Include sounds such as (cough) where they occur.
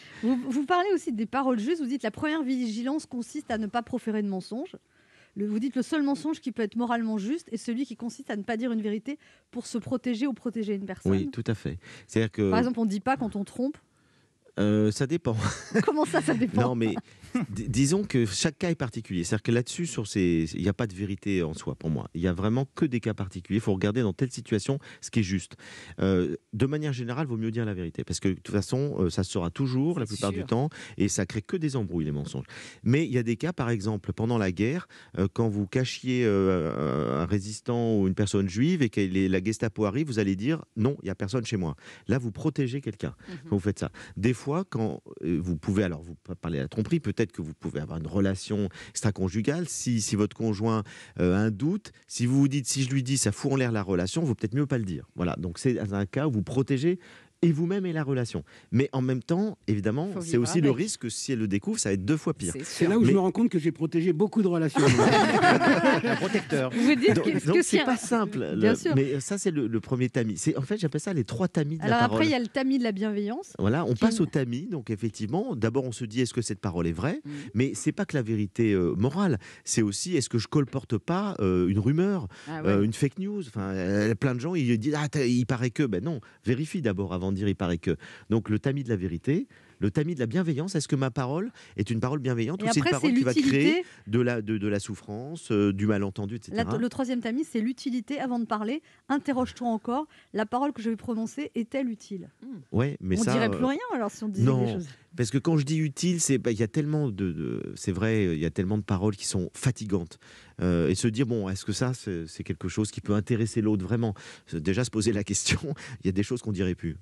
(laughs) vous, parlez aussi des paroles justes. Vous dites la première vigilance consiste à ne pas proférer de mensonges. vous dites le seul mensonge qui peut être moralement juste est celui qui consiste à ne pas dire une vérité pour se protéger ou protéger une personne. Oui, tout à fait. cest que par exemple, on ne dit pas quand on trompe euh, ça dépend. (laughs) Comment ça, ça dépend Non, mais disons que chaque cas est particulier. C'est-à-dire que là-dessus, sur ces, il n'y a pas de vérité en soi pour moi. Il n'y a vraiment que des cas particuliers. Il faut regarder dans telle situation ce qui est juste. Euh, de manière générale, il vaut mieux dire la vérité parce que de toute façon, euh, ça sera toujours la plupart du temps et ça crée que des embrouilles les mensonges. Mais il y a des cas, par exemple, pendant la guerre, quand vous cachiez un résistant ou une personne juive et que la Gestapo arrive, vous allez dire non, il n'y a personne chez moi. Là, vous protégez quelqu'un mhm. quand vous faites ça. Des fois fois, quand euh, vous pouvez, alors vous parlez de la tromperie, peut-être que vous pouvez avoir une relation extra-conjugale, si, votre conjoint euh, a un doute, si vous vous dites, si je lui dis, ça fout en l'air la relation, vous peut-être mieux pas le dire. Voilà, donc c'est un cas où vous protégez et vous-même et la relation. Mais en même temps, évidemment, c'est aussi le risque que si elle le découvre, ça va être deux fois pire. C'est là où je me rends compte que j'ai protégé beaucoup de relations. (laughs) un protecteur. Vous dites c'est pas simple. Mais euh, ça, c'est le, premier tamis. C'est en fait, j'appelle ça les trois tamis de Alors après, il y a le tamis de la bienveillance. Voilà, on passe au tamis. Donc effectivement, d'abord, on se dit est-ce que cette parole est vraie mm. Mais c'est pas que la vérité euh, morale. C'est aussi est-ce que je colporte pas euh, une rumeur, ah une fake news. Enfin, plein de gens ils disent ah, il paraît que ben non, vérifie d'abord avant dire il paraît que. Donc le tamis de la vérité, le tamis de la bienveillance. Est-ce que ma parole est une parole bienveillante ou c'est une parole qui va créer de la, de, de la souffrance, euh, du malentendu, etc. le troisième tamis, c'est l'utilité avant de parler. Interroge-toi encore. La parole que je vais prononcer est-elle utile mmh. Ouais, mais on ça. dirait euh, plus rien alors si on disait des choses. Parce que quand je dis utile, c'est bah, il y a tellement de, de c'est vrai, il y a tellement de paroles qui sont fatigantes euh, et se dire bon, est-ce que ça c'est quelque chose qui peut intéresser l'autre vraiment Déjà se poser la question. (laughs) Il y a des choses qu'on dirait plus.